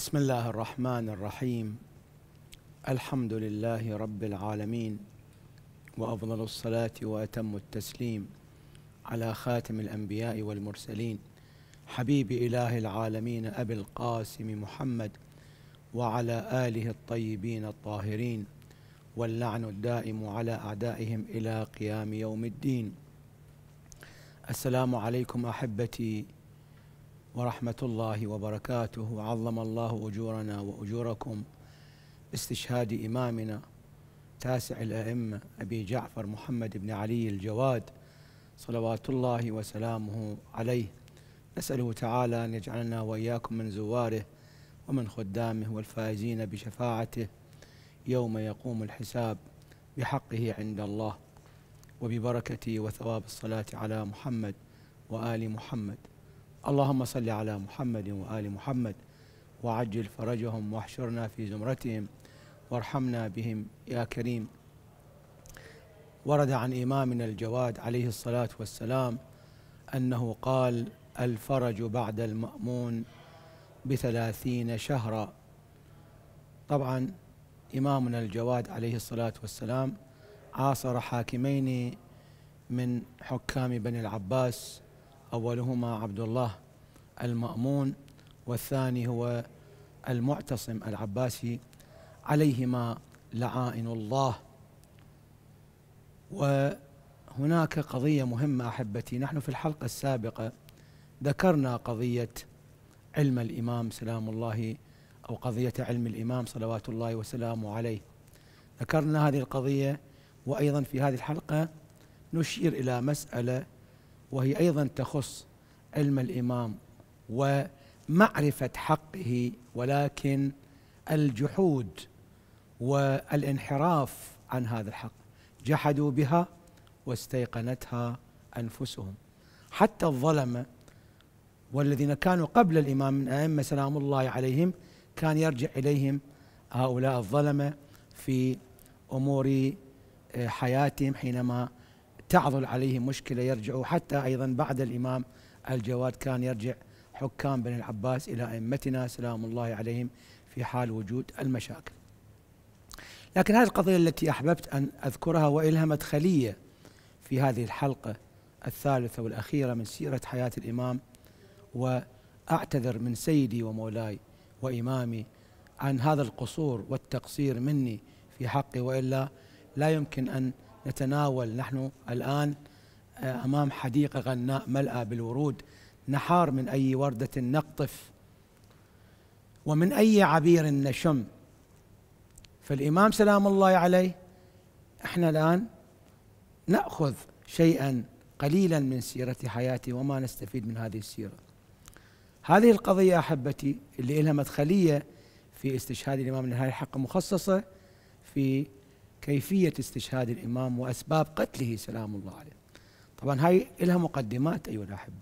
بسم الله الرحمن الرحيم الحمد لله رب العالمين وافضل الصلاه واتم التسليم على خاتم الانبياء والمرسلين حبيب اله العالمين ابي القاسم محمد وعلى اله الطيبين الطاهرين واللعن الدائم على اعدائهم الى قيام يوم الدين السلام عليكم احبتي ورحمة الله وبركاته وعظم الله أجورنا وأجوركم باستشهاد إمامنا تاسع الأئمة أبي جعفر محمد بن علي الجواد صلوات الله وسلامه عليه نسأله تعالى أن يجعلنا وإياكم من زواره ومن خدامه والفائزين بشفاعته يوم يقوم الحساب بحقه عند الله وببركته وثواب الصلاة على محمد وآل محمد اللهم صل على محمد وآل محمد وعجل فرجهم واحشرنا في زمرتهم وارحمنا بهم يا كريم ورد عن إمامنا الجواد عليه الصلاة والسلام أنه قال الفرج بعد المأمون بثلاثين شهرا طبعا إمامنا الجواد عليه الصلاة والسلام عاصر حاكمين من حكام بني العباس أولهما عبد الله المأمون والثاني هو المعتصم العباسي عليهما لعائن الله وهناك قضية مهمة أحبتي نحن في الحلقة السابقة ذكرنا قضية علم الإمام سلام الله أو قضية علم الإمام صلوات الله وسلامه عليه ذكرنا هذه القضية وأيضا في هذه الحلقة نشير إلى مسألة وهي أيضا تخص علم الإمام ومعرفة حقه ولكن الجحود والانحراف عن هذا الحق جحدوا بها واستيقنتها أنفسهم حتى الظلمة والذين كانوا قبل الإمام من أئمة سلام الله عليهم كان يرجع إليهم هؤلاء الظلمة في أمور آه، حياتهم حينما تعضل عليهم مشكلة يرجعوا حتى أيضا بعد الإمام الجواد كان يرجع حكام بني العباس إلى أئمتنا سلام الله عليهم في حال وجود المشاكل لكن هذه القضية التي أحببت أن أذكرها وإلهمت خلية في هذه الحلقة الثالثة والأخيرة من سيرة حياة الإمام وأعتذر من سيدي ومولاي وإمامي عن هذا القصور والتقصير مني في حقي وإلا لا يمكن أن نتناول نحن الآن آه، أمام حديقة غناء ملأى بالورود نحار من أي وردة نقطف ومن أي عبير نشم فالإمام سلام الله عليه احنا الآن نأخذ شيئا قليلا من سيرة حياته وما نستفيد من هذه السيرة هذه القضية أحبتي اللي لها مدخلية في استشهاد الإمام النهائي حق مخصصة في كيفية استشهاد الإمام وأسباب قتله سلام الله عليه طبعا هاي لها مقدمات أيها الأحبة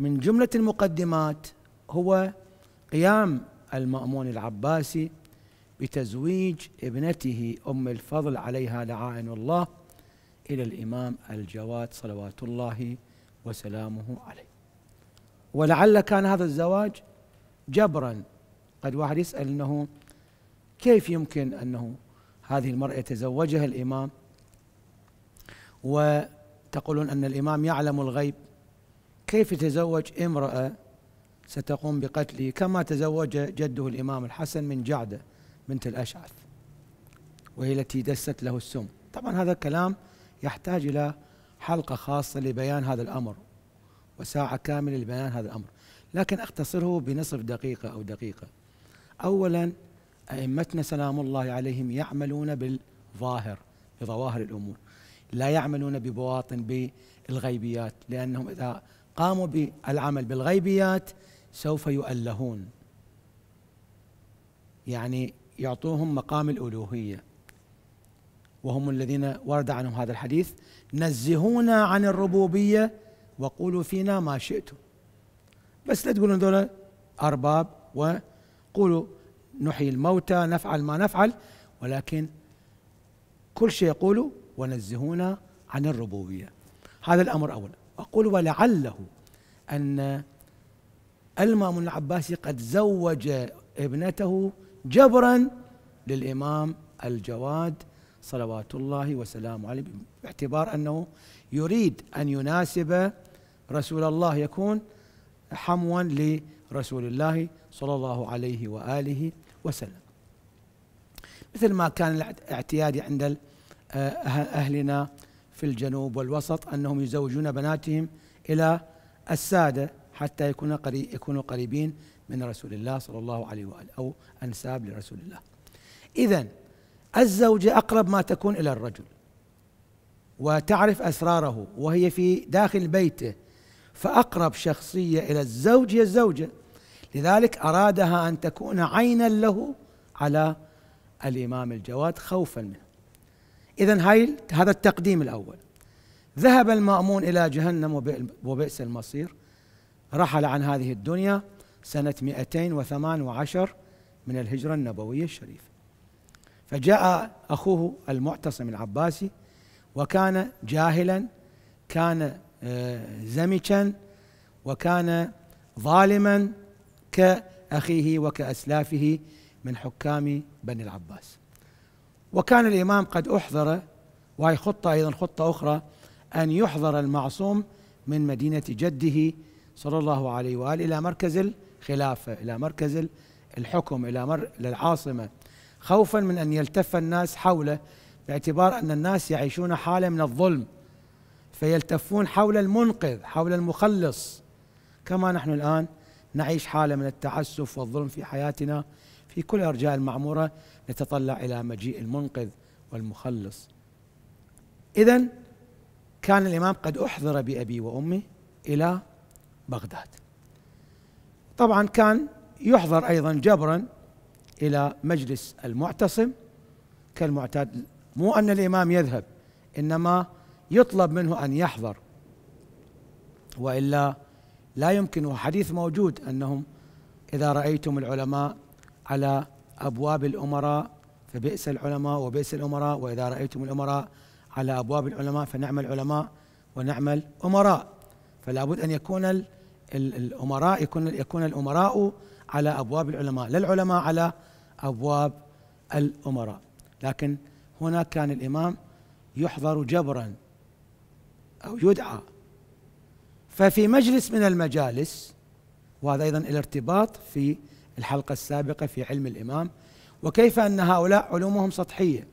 من جملة المقدمات هو قيام المأمون العباسي بتزويج ابنته أم الفضل عليها لعائن الله إلى الإمام الجواد صلوات الله وسلامه عليه ولعل كان هذا الزواج جبرا قد واحد يسأل أنه كيف يمكن أنه هذه المرأة تزوجها الإمام وتقولون أن الإمام يعلم الغيب كيف تزوج امرأة ستقوم بقتله كما تزوج جده الإمام الحسن من جعدة بنت الأشعث وهي التي دست له السم طبعا هذا الكلام يحتاج إلى حلقة خاصة لبيان هذا الأمر وساعة كاملة لبيان هذا الأمر لكن أختصره بنصف دقيقة أو دقيقة أولا أئمتنا سلام الله عليهم يعملون بالظاهر بظواهر الأمور لا يعملون ببواطن بالغيبيات لأنهم إذا قاموا بالعمل بالغيبيات سوف يؤلهون يعني يعطوهم مقام الألوهية وهم الذين ورد عنهم هذا الحديث نزهونا عن الربوبية وقولوا فينا ما شئتم بس لا تقولون ذولا أرباب وقولوا نحيي الموتى نفعل ما نفعل ولكن كل شيء يقول ونزهونا عن الربوبية هذا الأمر أولا أقول ولعله أن الإمام العباسي قد زوج ابنته جبرا للإمام الجواد صلوات الله وسلامه عليه باعتبار أنه يريد أن يناسب رسول الله يكون حموا رسول الله صلى الله عليه واله وسلم. مثل ما كان الاعتياد عند آه، اهلنا في الجنوب والوسط انهم يزوجون بناتهم الى الساده حتى يكونوا قريب يكونوا قريبين من رسول الله صلى الله عليه واله او انساب لرسول الله. اذا الزوجه اقرب ما تكون الى الرجل وتعرف اسراره وهي في داخل بيته فاقرب شخصيه الى الزوج هي الزوجه لذلك أرادها أن تكون عينا له على الإمام الجواد خوفا منه إذا هاي هذا التقديم الأول ذهب المأمون إلى جهنم وبئس المصير رحل عن هذه الدنيا سنة 218 من الهجرة النبوية الشريفة فجاء أخوه المعتصم العباسي وكان جاهلا كان آه، زمجا وكان ظالما كأخيه وكأسلافه من حكام بني العباس وكان الإمام قد أحضر وهي خطة أيضا خطة أخرى أن يحضر المعصوم من مدينة جده صلى الله عليه وآله إلى مركز الخلافة إلى مركز الحكم إلى مر العاصمة خوفا من أن يلتف الناس حوله باعتبار أن الناس يعيشون حالة من الظلم فيلتفون حول المنقذ حول المخلص كما نحن الآن نعيش حالة من التعسف والظلم في حياتنا في كل أرجاء المعمورة نتطلع إلى مجيء المنقذ والمخلص إذا كان الإمام قد أحضر بأبي وأمي إلى بغداد طبعا كان يحضر أيضا جبرا إلى مجلس المعتصم كالمعتاد مو أن الإمام يذهب إنما يطلب منه أن يحضر وإلا لا يمكن وحديث موجود أنهم إذا رأيتم العلماء على أبواب الأمراء فبئس العلماء وبئس الأمراء وإذا رأيتم الأمراء على أبواب العلماء فنعم العلماء ونعم الأمراء فلا بد أن يكون الأمراء يكون يكون الأمراء على أبواب العلماء لا العلماء على أبواب الأمراء لكن هنا كان الإمام يحضر جبرا أو يدعى ففي مجلس من المجالس وهذا ايضا الارتباط في الحلقه السابقه في علم الامام وكيف ان هؤلاء علومهم سطحيه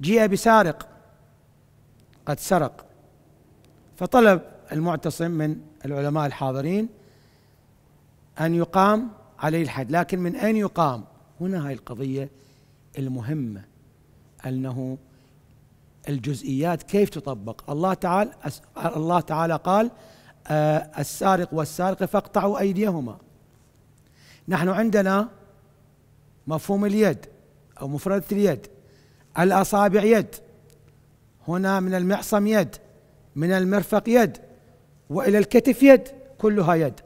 جيء بسارق قد سرق فطلب المعتصم من العلماء الحاضرين ان يقام عليه الحد لكن من اين يقام هنا هاي القضيه المهمه انه الجزئيات كيف تطبق الله تعالى الله تعالى قال آه، السارق والسارقة فاقطعوا أيديهما نحن عندنا مفهوم اليد أو مفردة اليد الأصابع يد هنا من المعصم يد من المرفق يد وإلى الكتف يد كلها يد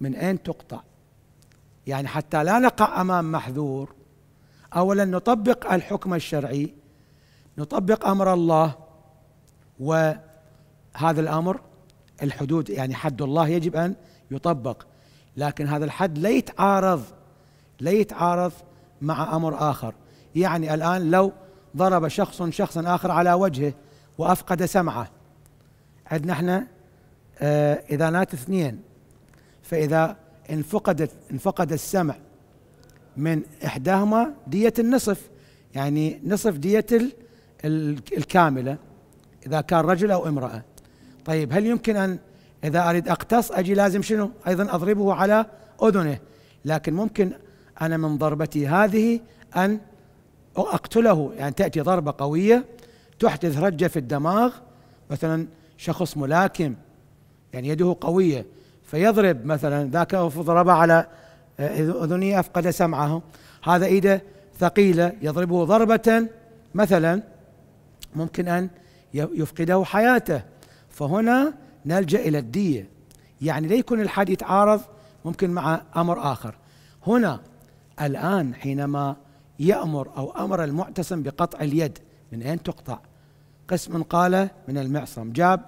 من أين تقطع يعني حتى لا نقع أمام محذور أولا نطبق الحكم الشرعي نطبق أمر الله وهذا الأمر الحدود يعني حد الله يجب أن يطبق لكن هذا الحد لا يتعارض لا يتعارض مع أمر آخر يعني الآن لو ضرب شخص شخصا آخر على وجهه وأفقد سمعه عندنا احنا آه إذانات اثنين فإذا انفقدت انفقد السمع من إحداهما دية النصف يعني نصف دية الكاملة إذا كان رجل أو امرأة طيب هل يمكن أن إذا أريد أقتص أجي لازم شنو أيضا أضربه على أذنه لكن ممكن أنا من ضربتي هذه أن أقتله يعني تأتي ضربة قوية تحدث رجة في الدماغ مثلا شخص ملاكم يعني يده قوية فيضرب مثلا ذاك ضرب على آه، أذنه أفقد سمعه هذا إيده ثقيلة يضربه ضربة مثلا ممكن أن يفقده حياته فهنا نلجأ إلى الدية يعني لا يكون الحد يتعارض ممكن مع أمر آخر هنا الآن حينما يأمر أو أمر المعتصم بقطع اليد من أين تقطع قسم قال من المعصم جاب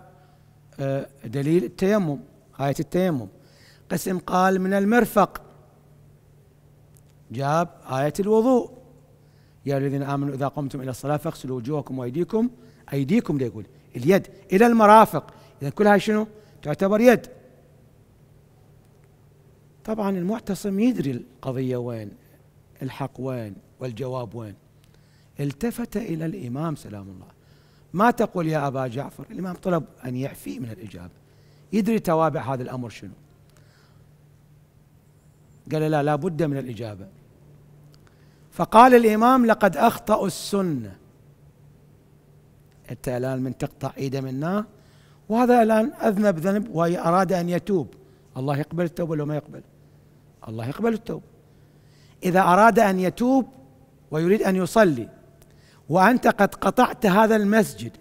آه، دليل التيمم آية التيمم قسم قال من المرفق جاب آية الوضوء يا الذين امنوا اذا قمتم الى الصلاه فاغسلوا وجوهكم وايديكم ايديكم ده يقول اليد الى المرافق اذا كل هاي شنو؟ تعتبر يد طبعا المعتصم يدري القضيه وين الحق وين والجواب وين التفت الى الامام سلام الله ما تقول يا ابا جعفر الامام طلب ان يعفيه من الاجابه يدري توابع هذا الامر شنو قال لا لابد من الاجابه فقال الإمام لقد أخطأوا السنة أنت الآن من تقطع إيده منا وهذا الآن أذنب ذنب وأراد أن يتوب الله يقبل التوبة ولا ما يقبل الله يقبل التوبة إذا أراد أن يتوب ويريد أن يصلي وأنت قد قطعت هذا المسجد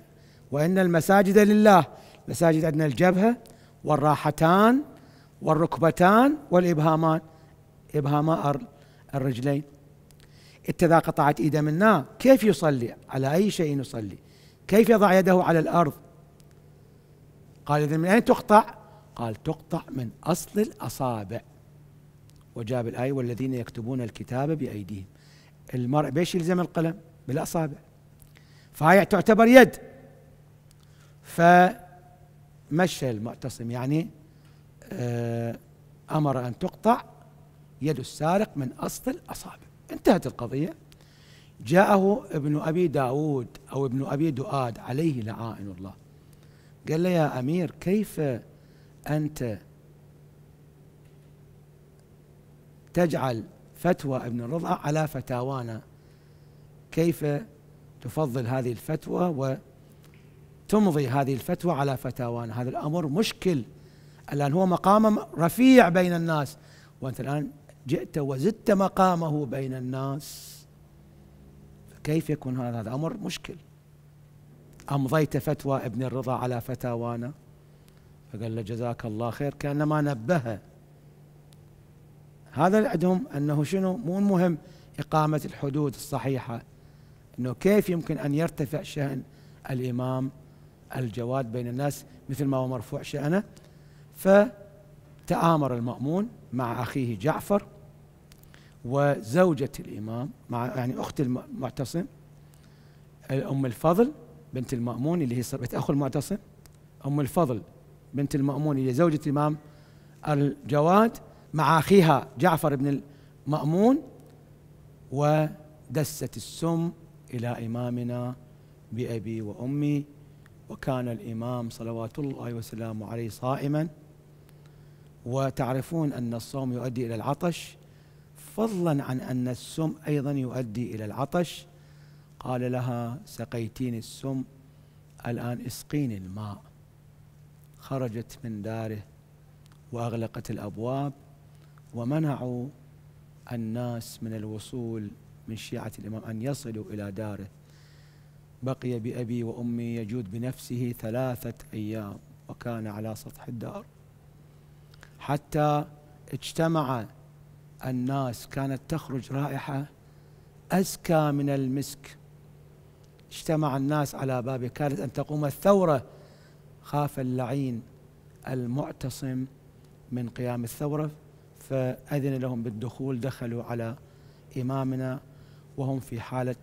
وإن المساجد لله مساجد عندنا الجبهة والراحتان والركبتان والإبهامان إبهاما الرجلين اتذا قطعت ايده منا كيف يصلي على اي شيء يصلي كيف يضع يده على الارض قال اذا من اين تقطع قال تقطع من اصل الاصابع وجاب الايه والذين يكتبون الكتاب بايديهم المرء بيش يلزم القلم بالاصابع فهي تعتبر يد فمشى المعتصم يعني آه، امر ان تقطع يد السارق من اصل الاصابع انتهت القضية جاءه ابن أبي داود أو ابن أبي دؤاد عليه لعائن الله قال له يا أمير كيف أنت تجعل فتوى ابن الرضع على فتاوانا كيف تفضل هذه الفتوى وتمضي هذه الفتوى على فتاوانا هذا الأمر مشكل الآن هو مقام رفيع بين الناس وأنت الآن جئت وزدت مقامه بين الناس فكيف يكون هذا الأمر مشكل أمضيت فتوى ابن الرضا على فتاوانا فقال له جزاك الله خير كأنما نبهه هذا اللي عندهم أنه شنو مو المهم إقامة الحدود الصحيحة أنه كيف يمكن أن يرتفع شأن الإمام الجواد بين الناس مثل ما هو مرفوع شأنه فتآمر المأمون مع أخيه جعفر وزوجة الإمام مع يعني أخت المعتصم أم الفضل بنت المأمون اللي هي صارت أخو المعتصم أم الفضل بنت المأمون اللي هي زوجة الإمام الجواد مع أخيها جعفر بن المأمون ودست السم إلى إمامنا بأبي وأمي وكان الإمام صلوات الله وسلامه عليه صائما وتعرفون أن الصوم يؤدي إلى العطش فضلا عن أن السم أيضا يؤدي إلى العطش قال لها سقيتين السم الآن اسقيني الماء خرجت من داره وأغلقت الأبواب ومنعوا الناس من الوصول من شيعة الإمام أن يصلوا إلى داره بقي بأبي وأمي يجود بنفسه ثلاثة أيام وكان على سطح الدار حتى اجتمع الناس كانت تخرج رائحة أزكى من المسك اجتمع الناس على بابه كانت أن تقوم الثورة خاف اللعين المعتصم من قيام الثورة فأذن لهم بالدخول دخلوا على إمامنا وهم في حالة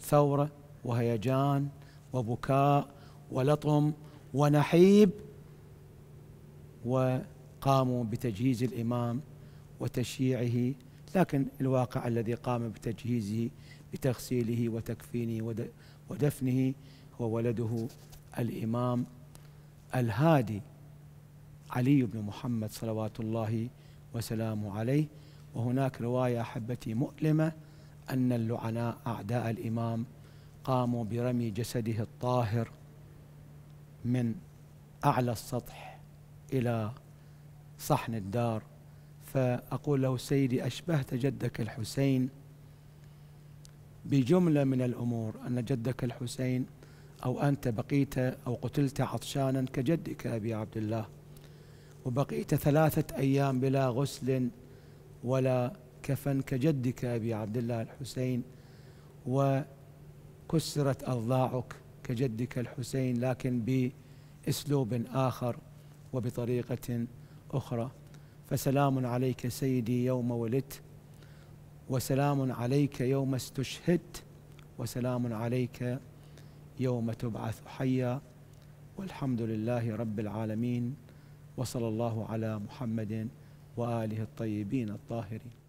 ثورة وهيجان وبكاء ولطم ونحيب و قاموا بتجهيز الإمام وتشييعه لكن الواقع الذي قام بتجهيزه بتغسيله وتكفينه ودفنه هو ولده الإمام الهادي علي بن محمد صلوات الله وسلامه عليه وهناك رواية أحبتي مؤلمة أن اللعناء أعداء الإمام قاموا برمي جسده الطاهر من أعلى السطح إلى صحن الدار فأقول له سيدي أشبهت جدك الحسين بجملة من الأمور أن جدك الحسين أو أنت بقيت أو قتلت عطشانا كجدك أبي عبد الله وبقيت ثلاثة أيام بلا غسل ولا كفن كجدك أبي عبد الله الحسين وكسرت أضلاعك كجدك الحسين لكن بأسلوب آخر وبطريقة أخرى فسلام عليك سيدي يوم ولدت وسلام عليك يوم استشهدت وسلام عليك يوم تبعث حيا والحمد لله رب العالمين وصلى الله على محمد وآله الطيبين الطاهرين